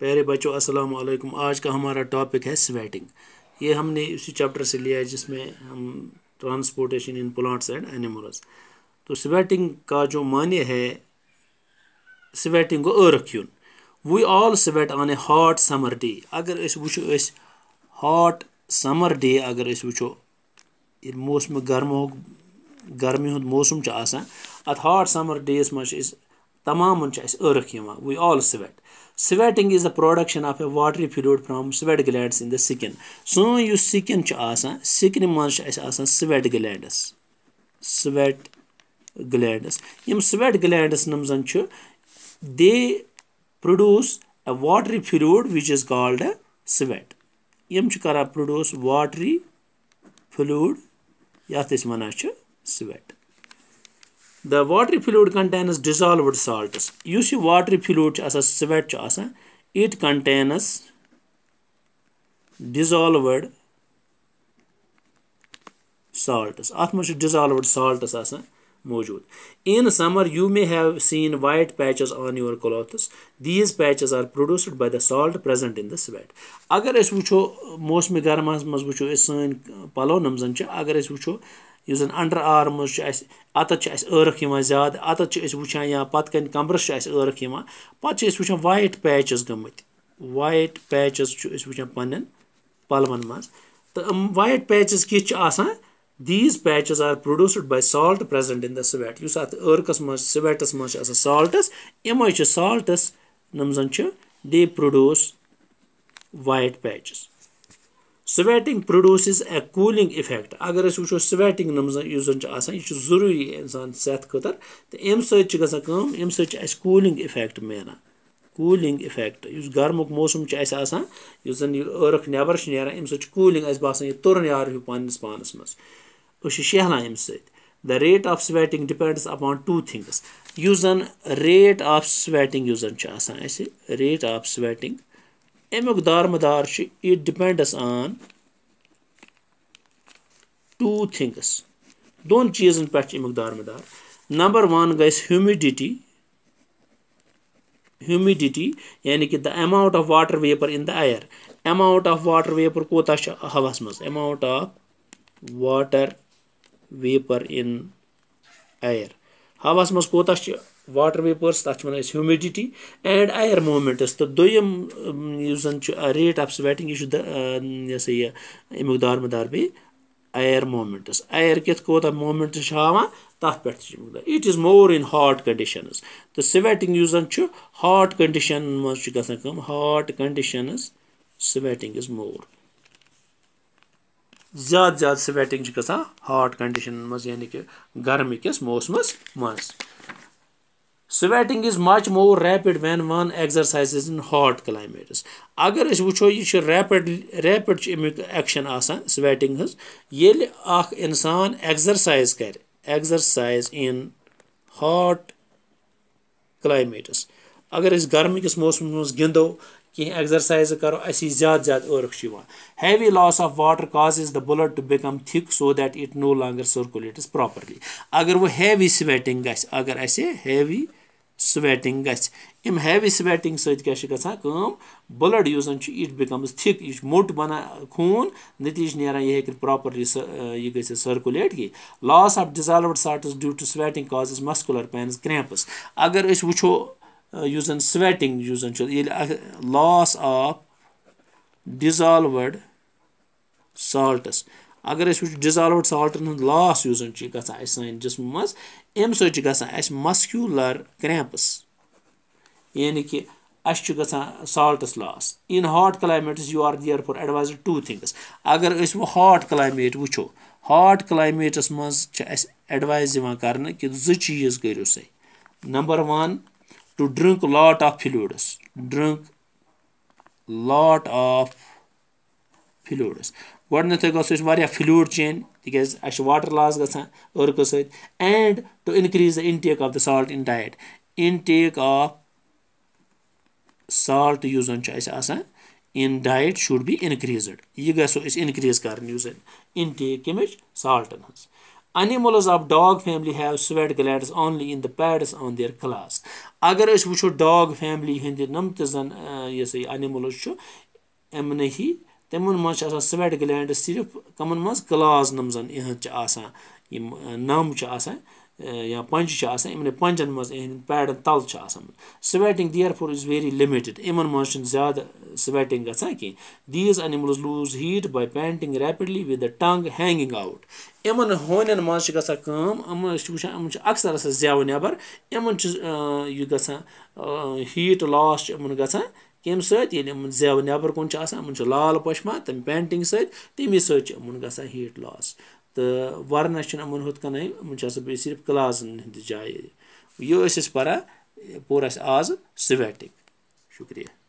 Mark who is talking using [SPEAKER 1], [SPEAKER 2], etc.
[SPEAKER 1] प्यारे बच्चों अस्सलाम वालेकुम आज का हमारा टॉपिक है स्वेटिंग ये हमने इसी चैप्टर से लिया है जिसमें हम transportation in plants and animals तो स्वेटिंग का जो माने है स्वेटिंग को अरख्यून we all sweat on a hot summer day अगर अस वो हॉट समर डे अगर अस वो मौसम गर्म गर्मी हूँ तो मौसम अत हॉट समर डेस मे Tamamın چھِ اَسہِ ٲرٕکھ یِوان we all sweat sweating is the production of a watery fluid from sweat glands in the skin سون یُس سِکِن چھُ آسان سِکنہِ منٛز چھِ اَسہِ آسان سِویٹ گٕلیڈٕس سِویٹ گٕلیڈٕس یِم سِویٹ گٕلیڈٕس یِم زَن چھِ they produce a watery fluid which is called sweat یِم چھِ کَران پرٛوڈوٗس واٹری فِلیوٗڈ یَتھ أسۍ وَنان چھِ سِویٹ द واٹر فلوٗڈ کنٹینٕز ڈِزالوٕڈ سالٹٕس یُس یہِ واٹر فلوٗڈ چھُ آسان سٕویٹ چھُ آسان اِٹ کنٹینٕز ڈِزالوٕڈ سالٹٕس اَتھ منٛز چھُ ڈِزالوٕڈ سالٹٕس آسان موٗجوٗد in summer you may have seen white patches on your clothes these patches are produced by the salt present in the sweat اگر أسۍ وٕچھو موسمہِ گرماہَس منٛز وٕچھو أسۍ سٲنۍ پَلو یِم زَن چھِ اگر أسۍ وٕچھو یُس زَن اَنڈَر آرمٕز چھُ اَسہِ اَتَتھ چھِ اَسہِ ٲرَکھ یِوان زیادٕ اَتَتھ چھِ أسۍ وٕچھان یا پَتہٕ کَنہِ کَمرَس چھِ اَسہِ ٲرَکھ یِوان پَتہٕ چھِ أسۍ وٕچھان وایِٹ پیچِز گٔمٕتۍ وایِٹ پیچِز چھُ أسۍ وٕچھان پنٛنٮ۪ن پَلوَن منٛز تہٕ یِم وایِٹ پیچِز کِتھ چھِ آسان these patches are produced by salt present in the sweat یُس اَتھ ٲرکَس منٛز سٕویٹَس منٛز چھِ آسان سالٹٕس یِمَے چھِ سالٹٕس یِم زَن چھِ they produce white patches sweating produces a cooling effect اگر أسۍ وٕچھو سویٹِنٛگ نمز یُس زَن چھِ آسان یہِ چھُ ضٔروٗری اِنسان صحتہٕ خٲطرٕ تہٕ اَمہِ سۭتۍ چھِ گژھان کٲم اَمہِ سۭتۍ چھِ اَسہِ کوٗلِنٛگ اِفٮ۪کٹ مِلان کوٗلِنٛگ اِفٮ۪کٹ یُس گرمُک موسم چھُ اَسہِ آسان یُس زَن یہِ ٲرَکھ نٮ۪بر چھِ نیران اَمہِ سۭتۍ چھِ کوٗلِنٛگ اَسہِ باسان یہِ تُرُن یار ہیوٗ پنٛنِس پانَس منٛز أسۍ چھِ شیہلان اَمہِ سۭتۍ the rate of sweating depends upon two things یُس زَن ریٹ آف سویٹِنٛگ یُس زَن چھُ آسان اَسہِ ریٹ آف سویٹِنٛگ اَمیُک دارمدار چھُ یہِ ڈِپٮ۪نٛڈٕس آن ٹوٗ تھِنٛگٕس دۄن چیٖزَن پٮ۪ٹھ چھِ اَمیُک دارمدار نمبر وَن گژھِ ہیوٗمِڈِٹی ہیوٗمِڈِٹی یعنی کہِ the amount of water vapour in the air amount of water vapour کوٗتاہ چھُ ہَوہَس منٛز amount of water vapour in air ہَوہَس منٛز کوٗتاہ چھِ واٹَر ویپٲرٕس تَتھ چھِ وَنان أسۍ ہیوٗمِڈِٹی اینٛڈ اَیَر موٗمٮ۪نٛٹٕس تہٕ دوٚیِم یُس زَن چھُ ریٹ آف سُویٹِنٛگ یہِ چھُ یہِ ہَسا یہِ اَمیُک دارمدار بیٚیہِ ایر مومنٹس ایر کت کوتاہ مومنٹ چھُ ہاوان تَتھ پٮ۪ٹھ تہِ چھِ مُقدار it is more in hot conditions تہٕ سِویٹِنٛگ یُس زَن چھُ ہاٹ کَنڈِشَنن منٛز چھُ گژھان کٲم hot conditions sweating is more زیادٕ زیادٕ سِویٹِنٛگ چھِ گژھان ہاٹ کَنڈِشَنن منٛز یعنے کہِ گرمہٕ کِس موسمَس منٛز sweating is much more rapid when one exercise in hot climates अगर अस वो यह रैपिड रैपिड एक्शन आसान स्वेटिंग हज ये अख इंसान एक्सरसाइज कर एक्सरसाइज इन हॉट क्लाइमेटस अगर अस गर्म किस मौसम मज गो कह एक्सरसाइज करो अस ज्यादा ज्यादा अर्क heavy loss of water causes the blood to become thick so that it no longer circulates properly अगर वो हैवी स्वेटिंग गगर سویٹِنٛگ گژھِ اَمہِ ہیوی سویٹِنٛگ سۭتۍ کیٛاہ چھِ گژھان کٲم بٕلڈ یُس زَن چھُ یہِ بِکَمٕز تھِک یہِ چھُ موٚٹ بَنان خوٗن نٔتیٖجہِ چھِ نیران یہِ ہیٚکہِ نہٕ پرٛاپرلی یہِ گٔژھِتھ سٔرکُلیٹ کینٛہہ loss of dissolved salts due to sweating causes muscular pains cramps اگر أسۍ وٕچھو یُس زَن سویٹِنٛگ یُس زَن چھُ ییٚلہِ لاس آف ڈِزالوٕڈ سالٹٕس अगर अस वुचो डिसॉल्वड साल्टन हूँ लॉस यु गए सान जिसम मज अम सह मस्क्यूलर क्रैम्पस यानी कि अस गसान salts loss in hot climates you are therefore advise two things अगर हाट क्लाइमेट वो हॉट क्लाइमेटस मज एडवाइज कर चीज कर सी number one to drink lot of fluids drink lot of fluids گۄڈٕنیٚتھٕے گژھو أسۍ واریاہ فِلوٗڈ چینج تِکیازِ اَسہِ چھُ واٹر لاس گژھان أرکو سۭتۍ and to increase the intake of the salt in diet intake of salt یُس زَن چھُ اَسہِ آسان in diet should be increased یہِ گژھو أسۍ اِنکریٖز کَرٕنۍ یُس زَن اِنٹیک کَمِچ سالٹَن ہٕنٛز animals of dog family have sweat glands only in the pads on their claws اگر أسۍ وٕچھو ڈاگ فیملی ہٕنٛدِ یِم تہِ زَن یہِ ہسا یہِ اَنِمٕلٕز چھُ یِمنٕے تِمن منٛز چھِ آسان سٕویٹ گٕلینٛڈٕز صرف کَمَن منٛز کٕلازمٕز یِہٕنٛز چھِ آسان یِم نَم چھِ آسان یا پَنٛجہِ چھِ آسان یِمنٕے پَنٛجَن منٛز یِہٕنٛدٮ۪ن پیڈَن تَل چھِ آسان sweating therefore is very limited یِمَن منٛز چھِنہٕ زیادٕ سٕویٹِنٛگ گژھان کینٛہہ these animals lose heat by panting rapidly with the tongue hanging out یِمَن ہونٮ۪ن منٛز چھِ گژھان کٲم یِم أسۍ چھِ وٕچھان یِم چھِ اَکثر آسان زٮ۪وٕ نٮ۪بَر یِمَن چھِ یہِ گژھان ہیٖٹ لاس چھِ یِمَن گژھان کمہِ سۭتۍ ییٚلہِ یِمَن زیو نٮ۪بر کُن چھِ آسان یِمَن چھُ لال پشما تَمہِ پینٹِنٛگ سۭتۍ تَمی سۭتۍ چھِ یِمَن گژھان ہیٖٹ لاس تہٕ وَرنا چھِنہٕ یِمَن ہُتھ کَنۍ یِمَن چھِ آسان بیٚیہِ صرف گٕلازَن ہِنٛدِ جایہِ یہِ ٲسۍ أسۍ پَران پوٚر اَسہِ آزٕ سِویٹِک شُکریہ